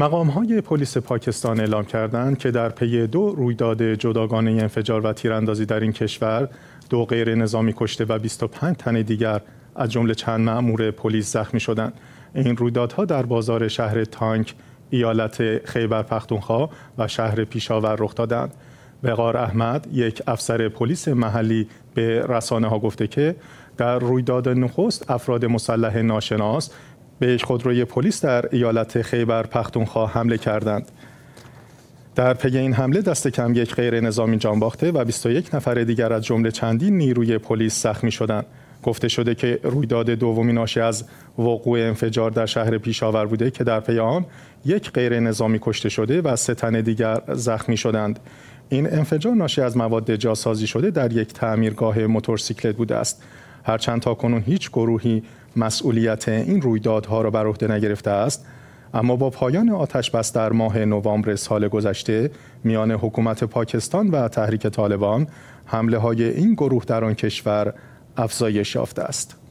مقام های پلیس پاکستان اعلام کردند که در پی دو رویداد جداگانه انفجار و تیراندازی در این کشور دو غیر نظامی کشته و 25 تن دیگر از جمله چند مأمور پلیس زخمی شدند این رویدادها در بازار شهر تانک ایالت خیبر پختونخوا و شهر پیشاور رخ دادند وقار احمد یک افسر پلیس محلی به رسانه ها گفته که در رویداد نخست افراد مسلح ناشناس به خودروی پلیس در ایالت خیبر پختونخوا حمله کردند. در پی این حمله دست کم یک غیر نظامی جان باخته و 21 نفر دیگر از جمله چندین نیروی پلیس زخمی شدند. گفته شده که رویداد دومی ناشی از وقوع انفجار در شهر پیشاور بوده که در پی آن یک غیر نظامی کشته شده و سه تن دیگر زخمی شدند. این انفجار ناشی از مواد جاسازی شده در یک تعمیرگاه موتورسیکلت بوده است. هرچند تا کنون هیچ گروهی مسئولیت این رویدادها را بر عهده نگرفته است اما با پایان آتش بس در ماه نوامبر سال گذشته میان حکومت پاکستان و تحریک طالبان حمله های این گروه در آن کشور افزایش یافته است